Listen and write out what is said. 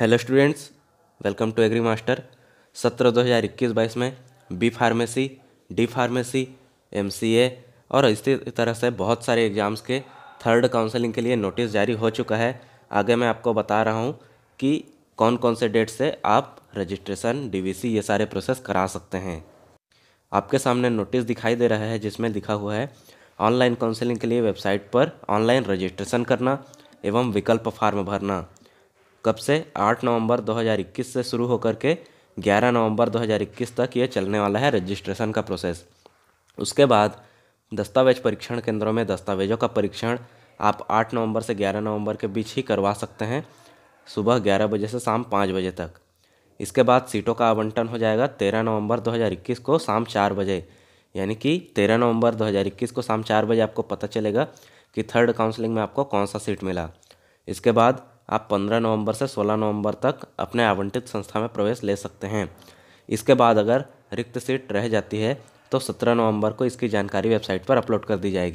hello students welcome to agri master सत्रह दो हज़ार इक्कीस बाईस में B pharmacy D pharmacy M और इसी तरह से बहुत सारे एग्ज़ाम्स के थर्ड काउंसलिंग के लिए नोटिस जारी हो चुका है आगे मैं आपको बता रहा हूँ कि कौन कौन से डेट से आप रजिस्ट्रेशन डीवीसी ये सारे प्रोसेस करा सकते हैं आपके सामने नोटिस दिखाई दे रहा है जिसमें लिखा हुआ है ऑनलाइन काउंसलिंग के लिए वेबसाइट पर ऑनलाइन रजिस्ट्रेशन करना एवं विकल्प फार्म भरना कब से आठ नवंबर 2021 से शुरू होकर के 11 नवंबर 2021 तक ये चलने वाला है रजिस्ट्रेशन का प्रोसेस उसके बाद दस्तावेज परीक्षण केंद्रों में दस्तावेजों का परीक्षण आप 8 नवंबर से 11 नवंबर के बीच ही करवा सकते हैं सुबह 11 बजे से शाम 5 बजे तक इसके बाद सीटों का आवंटन हो जाएगा 13 नवंबर 2021 को शाम 4 बजे यानी कि 13 नवंबर 2021 को शाम 4 बजे आपको पता चलेगा कि थर्ड काउंसलिंग में आपको कौन सा सीट मिला इसके बाद आप 15 नवंबर से 16 नवंबर तक अपने आवंटित संस्था में प्रवेश ले सकते हैं इसके बाद अगर रिक्त सीट रह जाती है तो 17 नवंबर को इसकी जानकारी वेबसाइट पर अपलोड कर दी जाएगी